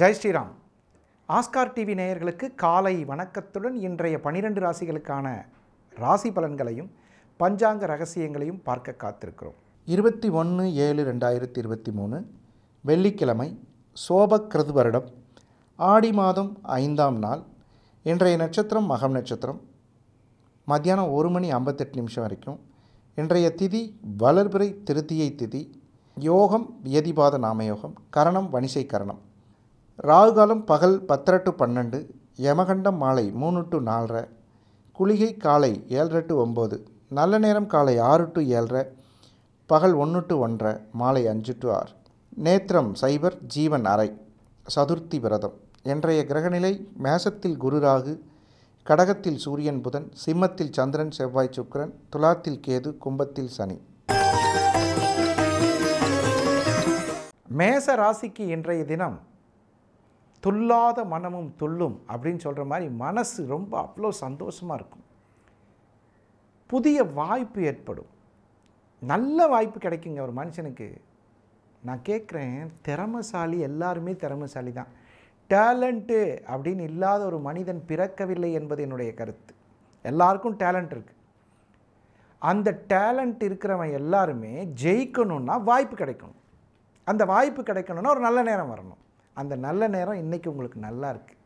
Jai Sriram Oscar TV நேயர்களுக்கு காலை வணக்கத்துடன் இன்றைய பனிரெண்டு ராசிகளுக்கான ராசி பலன்களையும் பஞ்சாங்க ரகசியங்களையும் பார்க்க காத்திருக்கிறோம் இருபத்தி ஒன்று ஏழு ரெண்டாயிரத்தி இருபத்தி மூணு வெள்ளிக்கிழமை சோபக்கிருது வருடம் ஆடி மாதம் ஐந்தாம் நாள் இன்றைய நட்சத்திரம் மகம் நட்சத்திரம் மத்தியானம் ஒரு மணி ஐம்பத்தெட்டு நிமிஷம் வரைக்கும் இன்றைய திதி வளர்பிறை திருத்தியை திதி யோகம் வியதிபாத நாமயோகம் கரணம் வணிசை கரணம் ராகுகாலம் பகல் பத்தரை டு பன்னெண்டு யமகண்டம் மாலை மூணு டு நாலரை குளிகை காலை ஏழரை டு ஒம்பது நல்ல நேரம் காலை ஆறு டு ஏழரை பகல் ஒன்று டு ஒன்றரை மாலை அஞ்சு டு ஆறு நேத்திரம் சைபர் ஜீவன் அறை சதுர்த்தி விரதம் இன்றைய கிரகநிலை மேசத்தில் குரு ராகு கடகத்தில் சூரியன் புதன் சிம்மத்தில் சந்திரன் செவ்வாய் சுக்கரன் துலாத்தில் கேது கும்பத்தில் சனி மேச ராசிக்கு இன்றைய தினம் துல்லாத மனமும் துள்ளும் அப்படின்னு சொல்கிற மாதிரி மனசு ரொம்ப அவ்வளோ சந்தோஷமாக இருக்கும் புதிய வாய்ப்பு ஏற்படும் நல்ல வாய்ப்பு கிடைக்குங்க ஒரு மனுஷனுக்கு நான் கேட்குறேன் திறமசாலி எல்லாருமே திறமசாலி தான் டேலண்ட்டு அப்படின்னு இல்லாத ஒரு மனிதன் பிறக்கவில்லை என்பது என்னுடைய கருத்து எல்லாருக்கும் டேலண்ட் இருக்குது அந்த டேலண்ட் இருக்கிறவன் எல்லாருமே ஜெயிக்கணுன்னா வாய்ப்பு கிடைக்கணும் அந்த வாய்ப்பு கிடைக்கணுன்னா ஒரு நல்ல நேரம் வரணும் அந்த நல்ல நேரம் இன்றைக்கி உங்களுக்கு நல்லா இருக்குது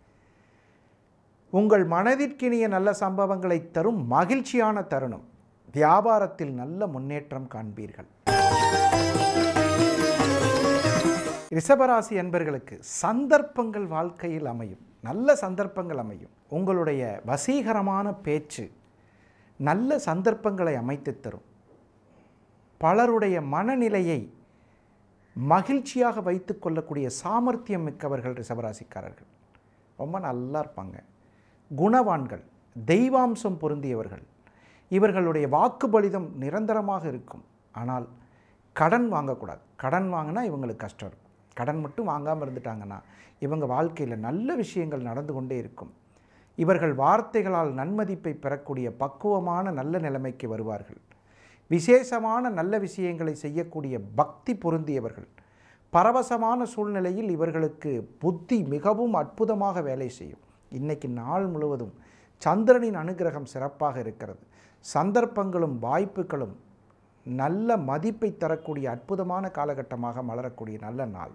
உங்கள் மனதிற்கினிய நல்ல சம்பவங்களை தரும் மகிழ்ச்சியான தருணம் வியாபாரத்தில் நல்ல முன்னேற்றம் காண்பீர்கள் ரிஷபராசி என்பர்களுக்கு சந்தர்ப்பங்கள் வாழ்க்கையில் அமையும் நல்ல சந்தர்ப்பங்கள் அமையும் உங்களுடைய வசீகரமான பேச்சு நல்ல சந்தர்ப்பங்களை அமைத்து தரும் பலருடைய மனநிலையை மகிழ்ச்சியாக வைத்து கொள்ளக்கூடிய சாமர்த்தியம் மிக்கவர்கள் ரிஷபராசிக்காரர்கள் ரொம்ப நல்லா இருப்பாங்க குணவான்கள் தெய்வாம்சம் பொருந்தியவர்கள் இவர்களுடைய வாக்குபலிதம் நிரந்தரமாக இருக்கும் ஆனால் கடன் வாங்கக்கூடாது கடன் வாங்கினா இவங்களுக்கு கஷ்டம் இருக்கும் கடன் மட்டும் வாங்காமல் இருந்துட்டாங்கன்னா இவங்க வாழ்க்கையில் நல்ல விஷயங்கள் நடந்து கொண்டே இருக்கும் இவர்கள் வார்த்தைகளால் நன்மதிப்பை பெறக்கூடிய பக்குவமான நல்ல நிலைமைக்கு வருவார்கள் விசேஷமான நல்ல விஷயங்களை செய்யக்கூடிய பக்தி பொருந்தியவர்கள் பரவசமான சூழ்நிலையில் இவர்களுக்கு புத்தி மிகவும் அற்புதமாக வேலை செய்யும் இன்றைக்கு நாள் முழுவதும் சந்திரனின் அனுகிரகம் சிறப்பாக இருக்கிறது சந்தர்ப்பங்களும் வாய்ப்புகளும் நல்ல மதிப்பை தரக்கூடிய அற்புதமான காலகட்டமாக மலரக்கூடிய நல்ல நாள்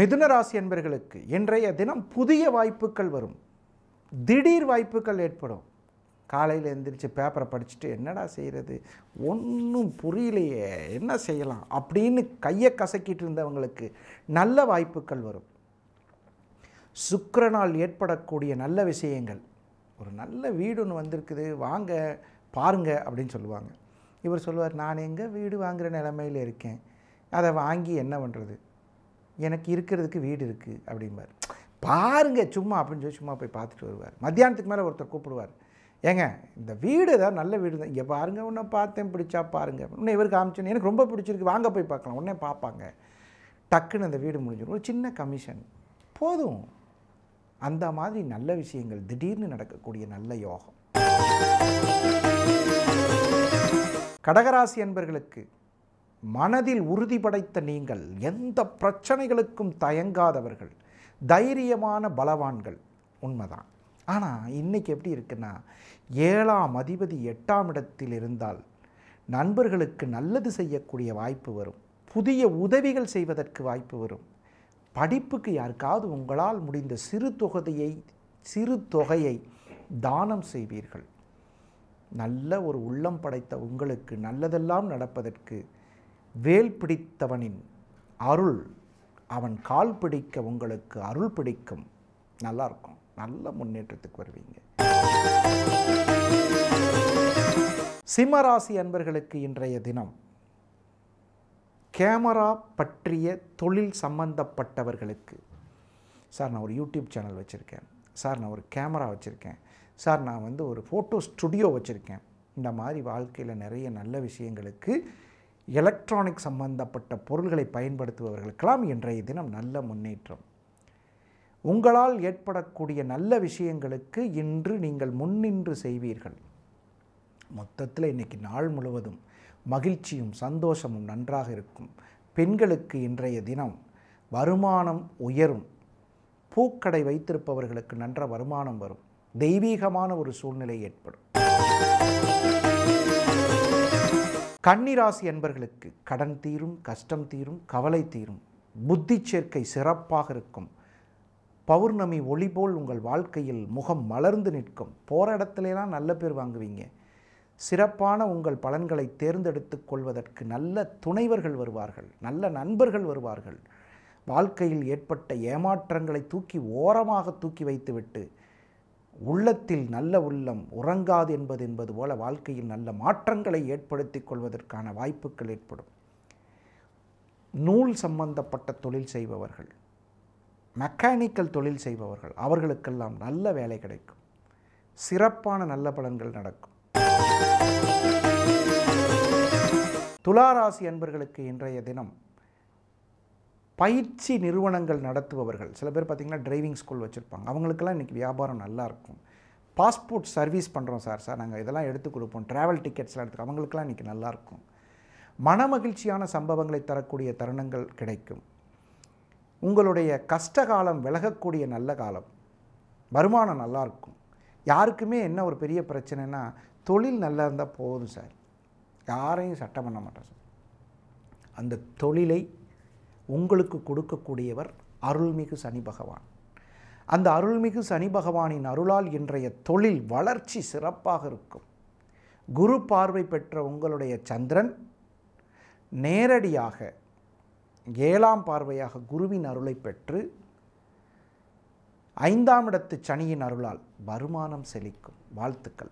மிதுன ராசி என்பர்களுக்கு இன்றைய தினம் புதிய வாய்ப்புகள் வரும் திடீர் வாய்ப்புகள் ஏற்படும் காலையில் எழுந்திரிச்சு பேப்பரை படிச்சுட்டு என்னடா செய்கிறது ஒன்றும் புரியலையே என்ன செய்யலாம் அப்படின்னு கையை கசக்கிட்டு இருந்தவங்களுக்கு நல்ல வாய்ப்புகள் வரும் சுக்கரனால் ஏற்படக்கூடிய நல்ல விஷயங்கள் ஒரு நல்ல வீடு ஒன்று வந்திருக்குது வாங்க பாருங்க அப்படின்னு சொல்லுவாங்க இவர் சொல்லுவார் நான் எங்கே வீடு வாங்குகிற நிலைமையில் இருக்கேன் அதை வாங்கி என்ன பண்ணுறது எனக்கு இருக்கிறதுக்கு வீடு இருக்குது அப்படிம்பார் பாருங்க சும்மா அப்படின்னு சொல்லி சும்மா போய் பார்த்துட்டு வருவார் மத்தியானத்துக்கு மேலே ஒருத்தர் கூப்பிடுவார் ஏங்க இந்த வீடு தான் நல்ல வீடு தான் இங்கே பாருங்கள் உன்னை பார்த்தேன் பிடிச்சா பாருங்கள் இன்னும் இவர் காமிச்சேன் எனக்கு ரொம்ப பிடிச்சிருக்கு வாங்க போய் பார்க்கலாம் உடனே பார்ப்பாங்க டக்குன்னு அந்த வீடு முடிஞ்சிடும் ஒரு சின்ன கமிஷன் போதும் அந்த மாதிரி நல்ல விஷயங்கள் திடீர்னு நடக்கக்கூடிய நல்ல யோகம் கடகராசி என்பர்களுக்கு மனதில் உறுதி படைத்த நீங்கள் எந்த பிரச்சனைகளுக்கும் தயங்காதவர்கள் தைரியமான பலவான்கள் உண்மைதான் ஆனால் இன்றைக்கி எப்படி இருக்குன்னா ஏழாம் அதிபதி எட்டாம் இடத்தில் இருந்தால் நண்பர்களுக்கு நல்லது செய்யக்கூடிய வாய்ப்பு வரும் புதிய உதவிகள் செய்வதற்கு வாய்ப்பு வரும் படிப்புக்கு யாருக்காவது உங்களால் முடிந்த சிறு தொகையை சிறு தொகையை தானம் செய்வீர்கள் நல்ல ஒரு உள்ளம் படைத்த உங்களுக்கு நல்லதெல்லாம் நடப்பதற்கு வேல் பிடித்தவனின் அருள் அவன் கால் பிடிக்க உங்களுக்கு அருள் பிடிக்கும் நல்லாயிருக்கும் நல்ல முன்னேற்றத்துக்கு வருவீங்க சிம்மராசி அன்பர்களுக்கு இன்றைய தினம் கேமரா பற்றிய தொழில் சம்பந்தப்பட்டவர்களுக்கு சார் நான் ஒரு யூடியூப் சேனல் வச்சுருக்கேன் சார் நான் ஒரு கேமரா வச்சுருக்கேன் சார் நான் வந்து ஒரு ஃபோட்டோ ஸ்டுடியோ வச்சுருக்கேன் இந்த மாதிரி வாழ்க்கையில் நிறைய நல்ல விஷயங்களுக்கு எலக்ட்ரானிக் சம்பந்தப்பட்ட பொருள்களை பயன்படுத்துபவர்களுக்கெல்லாம் இன்றைய தினம் நல்ல முன்னேற்றம் உங்களால் ஏற்படக்கூடிய நல்ல விஷயங்களுக்கு இன்று நீங்கள் முன்னின்று செய்வீர்கள் மொத்தத்தில் இன்றைக்கி நாள் முழுவதும் மகிழ்ச்சியும் சந்தோஷமும் நன்றாக இருக்கும் பெண்களுக்கு இன்றைய தினம் வருமானம் உயரும் பூக்கடை வைத்திருப்பவர்களுக்கு நன்ற வருமானம் வரும் தெய்வீகமான ஒரு சூழ்நிலை ஏற்படும் கன்னிராசி என்பர்களுக்கு கடன் தீரும் கஷ்டம் தீரும் கவலை தீரும் புத்தி சேர்க்கை சிறப்பாக இருக்கும் பௌர்ணமி ஒளி போல் உங்கள் வாழ்க்கையில் முகம் மலர்ந்து நிற்கும் போகிற இடத்துலலாம் நல்ல பேர் வாங்குவீங்க சிறப்பான உங்கள் பலன்களை தேர்ந்தெடுத்து கொள்வதற்கு நல்ல துணைவர்கள் வருவார்கள் நல்ல நண்பர்கள் வருவார்கள் வாழ்க்கையில் ஏற்பட்ட ஏமாற்றங்களை தூக்கி ஓரமாக தூக்கி வைத்துவிட்டு உள்ளத்தில் நல்ல உள்ளம் உறங்காது என்பது என்பது போல வாழ்க்கையில் நல்ல மாற்றங்களை ஏற்படுத்தி கொள்வதற்கான வாய்ப்புகள் ஏற்படும் நூல் சம்பந்தப்பட்ட தொழில் செய்பவர்கள் மெக்கானிக்கல் தொழில் செய்பவர்கள் அவர்களுக்கெல்லாம் நல்ல வேலை கிடைக்கும் சிறப்பான நல்ல பலன்கள் நடக்கும் துளாராசி அன்பர்களுக்கு இன்றைய தினம் பயிற்சி நிறுவனங்கள் நடத்துபவர்கள் சில பேர் பார்த்திங்கன்னா டிரைவிங் ஸ்கூல் வச்சுருப்பாங்க அவங்களுக்கெல்லாம் இன்றைக்கி வியாபாரம் நல்லாயிருக்கும் பாஸ்போர்ட் சர்வீஸ் பண்ணுறோம் சார் சார் நாங்கள் இதெல்லாம் எடுத்து கொடுப்போம் ட்ராவல் டிக்கெட்ஸ்லாம் எடுத்து அவங்களுக்கெல்லாம் இன்றைக்கி நல்லாயிருக்கும் மன மகிழ்ச்சியான சம்பவங்களை தரக்கூடிய தருணங்கள் கிடைக்கும் உங்களுடைய கஷ்ட காலம் விலகக்கூடிய நல்ல காலம் வருமானம் நல்லாயிருக்கும் யாருக்குமே என்ன ஒரு பெரிய பிரச்சனைனா தொழில் நல்லா இருந்தால் போதும் சார் யாரையும் சட்டம் பண்ண மாட்டேன் சார் அந்த தொழிலை உங்களுக்கு கொடுக்கக்கூடியவர் அருள்மிகு சனி பகவான் அந்த அருள்மிகு சனி பகவானின் அருளால் இன்றைய தொழில் வளர்ச்சி சிறப்பாக இருக்கும் குரு பார்வை பெற்ற உங்களுடைய சந்திரன் நேரடியாக ஏழாம் பார்வையாக குருவின் அருளை பெற்று ஐந்தாம் இடத்து சனியின் அருளால் வருமானம் செழிக்கும் வாழ்த்துக்கள்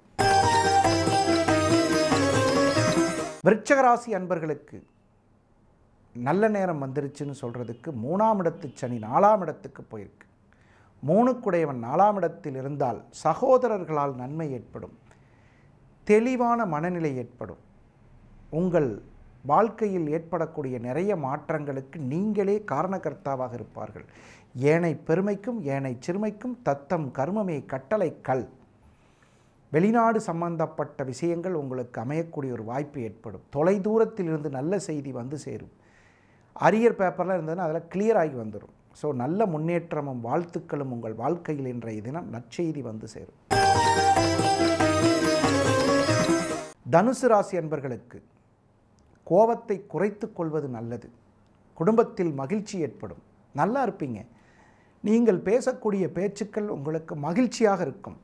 விருட்சகராசி அன்பர்களுக்கு நல்ல நேரம் வந்துருச்சுன்னு சொல்கிறதுக்கு மூணாம் இடத்து சனி நாலாம் இடத்துக்கு போயிருக்கு மூணுக்குடையவன் நாலாம் இடத்தில் இருந்தால் சகோதரர்களால் நன்மை ஏற்படும் தெளிவான மனநிலை ஏற்படும் உங்கள் வாழ்க்கையில் ஏற்படக்கூடிய நிறைய மாற்றங்களுக்கு நீங்களே காரணகர்த்தாவாக இருப்பார்கள் ஏனை பெருமைக்கும் ஏனை சிறுமைக்கும் தத்தம் கர்மமே கட்டளை கல் வெளிநாடு சம்பந்தப்பட்ட விஷயங்கள் உங்களுக்கு அமையக்கூடிய ஒரு வாய்ப்பு ஏற்படும் தொலை தூரத்தில் இருந்து நல்ல செய்தி வந்து சேரும் அரியர் பேப்பர்லாம் இருந்ததுன்னா அதில் கிளியர் ஆகி வந்துடும் ஸோ நல்ல முன்னேற்றமும் வாழ்த்துக்களும் உங்கள் வாழ்க்கையில் இன்றைய தினம் நற்செய்தி வந்து சேரும் தனுசு ராசி அன்பர்களுக்கு கோபத்தை குறைத்து கொள்வது நல்லது குடும்பத்தில் மகிழ்ச்சி ஏற்படும் நல்லா இருப்பீங்க நீங்கள் பேசக்கூடிய பேச்சுக்கள் உங்களுக்கு மகிழ்ச்சியாக இருக்கும்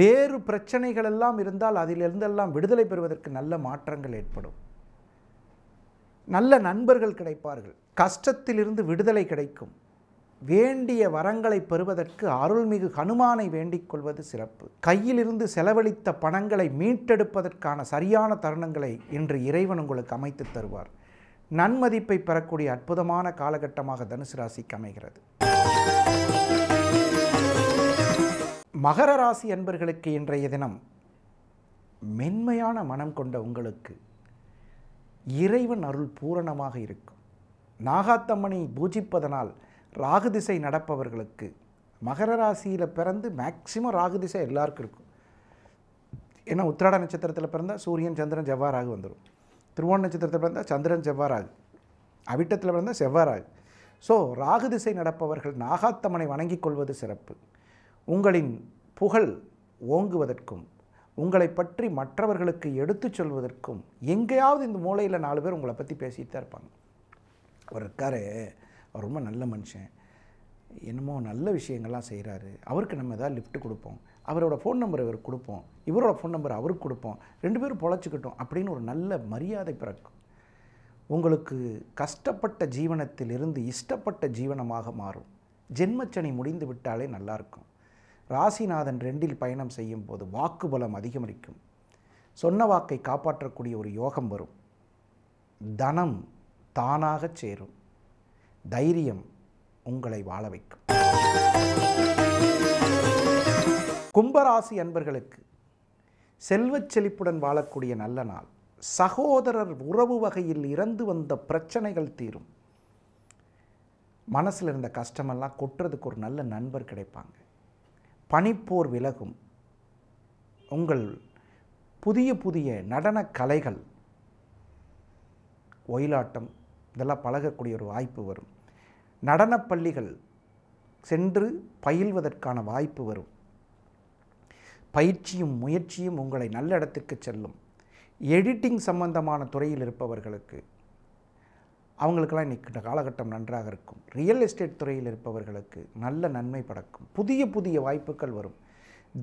வேறு பிரச்சனைகள் எல்லாம் இருந்தால் அதிலிருந்தெல்லாம் விடுதலை பெறுவதற்கு நல்ல மாற்றங்கள் ஏற்படும் நல்ல நண்பர்கள் கிடைப்பார்கள் கஷ்டத்திலிருந்து விடுதலை கிடைக்கும் வேண்டிய வரங்களை பெறுவதற்கு அருள்மிகு ஹனுமானை வேண்டிக் கொள்வது சிறப்பு கையிலிருந்து செலவழித்த பணங்களை மீட்டெடுப்பதற்கான சரியான தருணங்களை இன்று இறைவன் உங்களுக்கு அமைத்து தருவார் நன்மதிப்பை பெறக்கூடிய அற்புதமான காலகட்டமாக தனுசு ராசிக்கு அமைகிறது மகர ராசி அன்பர்களுக்கு இன்றைய தினம் மென்மையான மனம் கொண்ட உங்களுக்கு இறைவன் அருள் பூரணமாக இருக்கும் நாகாத்தம்மனை பூஜிப்பதனால் ராகு திசை நடப்பவர்களுக்கு மகர ராசியில் பிறந்து மேக்சிமம் ராகு திசை எல்லாருக்கும் இருக்கும் ஏன்னா உத்திராட நட்சத்திரத்தில் பிறந்தால் சூரியன் சந்திரன் செவ்வாறாக வந்துடும் திருவோண நட்சத்திரத்தில் பிறந்தால் சந்திரன் செவ்வாறாகு அவிட்டத்தில் பிறந்தால் செவ்வாறாக ஸோ ராகு திசை நடப்பவர்கள் நாகாத்தமனை வணங்கிக் கொள்வது சிறப்பு உங்களின் புகழ் ஓங்குவதற்கும் உங்களை பற்றி மற்றவர்களுக்கு எடுத்துச் சொல்வதற்கும் எங்கேயாவது இந்த மூலையில் நாலு பேர் உங்களை பற்றி பேசிகிட்டு தான் இருப்பாங்க அவர் இருக்காரு அவர் ரொம்ப நல்ல மனுஷன் என்னமோ நல்ல விஷயங்கள்லாம் செய்கிறாரு அவருக்கு நம்ம எதாவது லிஃப்ட் கொடுப்போம் அவரோட ஃபோன் நம்பர் இவருக்கு கொடுப்போம் இவரோட ஃபோன் நம்பர் அவருக்கு கொடுப்போம் ரெண்டு பேரும் பொழைச்சிக்கிட்டோம் அப்படின்னு ஒரு நல்ல மரியாதை பிறக்கும் உங்களுக்கு கஷ்டப்பட்ட ஜீவனத்திலிருந்து இஷ்டப்பட்ட ஜீவனமாக மாறும் ஜென்மச்சனி முடிந்து விட்டாலே நல்லாயிருக்கும் ராசிநாதன் ரெண்டில் பயணம் செய்யும் போது வாக்கு பலம் அதிகமரிக்கும் சொன்ன வாக்கை காப்பாற்றக்கூடிய ஒரு யோகம் வரும் தனம் தானாக சேரும் தைரியம் உங்களை வாழ வைக்கும் கும்பராசி அன்பர்களுக்கு செல்வச் செழிப்புடன் வாழக்கூடிய நல்ல நாள் சகோதரர் உறவு வகையில் இறந்து வந்த பிரச்சனைகள் தீரும் மனசில் இருந்த கஷ்டமெல்லாம் கொட்டுறதுக்கு ஒரு நல்ல நண்பர் கிடைப்பாங்க பனிப்போர் விலகும் உங்கள் புதிய புதிய நடன கலைகள் ஒயிலாட்டம் இதெல்லாம் பழகக்கூடிய ஒரு வாய்ப்பு வரும் நடனப்பள்ளிகள் சென்று பயில்வதற்கான வாய்ப்பு வரும் பயிற்சியும் முயற்சியும் உங்களை நல்ல இடத்துக்கு செல்லும் எடிட்டிங் சம்பந்தமான துறையில் இருப்பவர்களுக்கு அவங்களுக்கெல்லாம் இன்றைக்கி காலகட்டம் நன்றாக இருக்கும் ரியல் எஸ்டேட் துறையில் இருப்பவர்களுக்கு நல்ல நன்மை படக்கும் புதிய புதிய வாய்ப்புகள் வரும்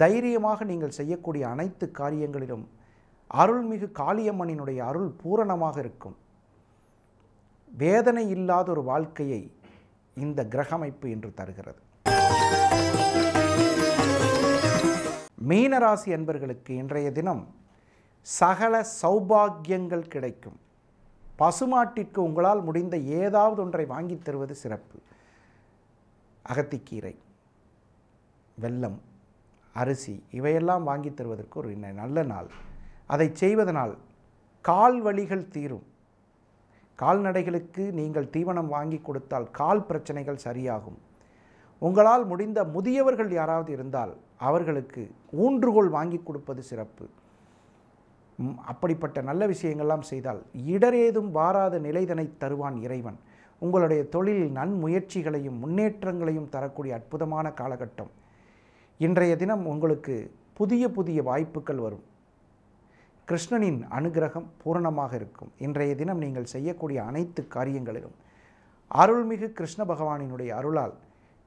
தைரியமாக நீங்கள் செய்யக்கூடிய அனைத்து காரியங்களிலும் அருள்மிகு காளியம்மனினுடைய அருள் பூரணமாக இருக்கும் வேதனை இல்லாத ஒரு வாழ்க்கையை இந்த கிரகமைப்பு என்று தருகிறது மீனராசி அன்பர்களுக்கு இன்றைய தினம் சகல சௌபாகியங்கள் கிடைக்கும் பசுமாட்டிற்கு உங்களால் முடிந்த ஏதாவது ஒன்றை வாங்கி தருவது சிறப்பு அகத்திக்கீரை வெல்லம் அரிசி இவையெல்லாம் வாங்கி தருவதற்கு ஒரு நல்ல நாள் அதை செய்வதனால் கால் வழிகள் தீரும் கால்நடைகளுக்கு நீங்கள் தீவனம் வாங்கி கொடுத்தால் கால் பிரச்சனைகள் சரியாகும் உங்களால் முடிந்த முதியவர்கள் யாராவது இருந்தால் அவர்களுக்கு ஊன்றுகோல் வாங்கி கொடுப்பது சிறப்பு அப்படிப்பட்ட நல்ல விஷயங்கள்லாம் செய்தால் இடரேதும் வாராத நிலைதனை தருவான் இறைவன் உங்களுடைய தொழிலில் நன்முயற்சிகளையும் முன்னேற்றங்களையும் தரக்கூடிய அற்புதமான காலகட்டம் இன்றைய தினம் உங்களுக்கு புதிய புதிய வாய்ப்புகள் வரும் கிருஷ்ணனின் அனுகிரகம் பூரணமாக இருக்கும் இன்றைய தினம் நீங்கள் செய்யக்கூடிய அனைத்து காரியங்களிலும் அருள்மிகு கிருஷ்ண பகவானினுடைய அருளால்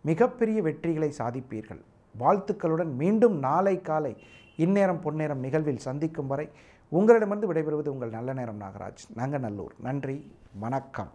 மிகப்பெரிய வெற்றிகளை சாதிப்பீர்கள் வாழ்த்துக்களுடன் மீண்டும் நாளை காலை இந்நேரம் பொன்னேரம் நிகழ்வில் சந்திக்கும் வரை உங்களிடமிருந்து விடைபெறுவது உங்கள் நல்ல நேரம் நாகராஜ் நாங்கள் நல்லூர் நன்றி வணக்கம்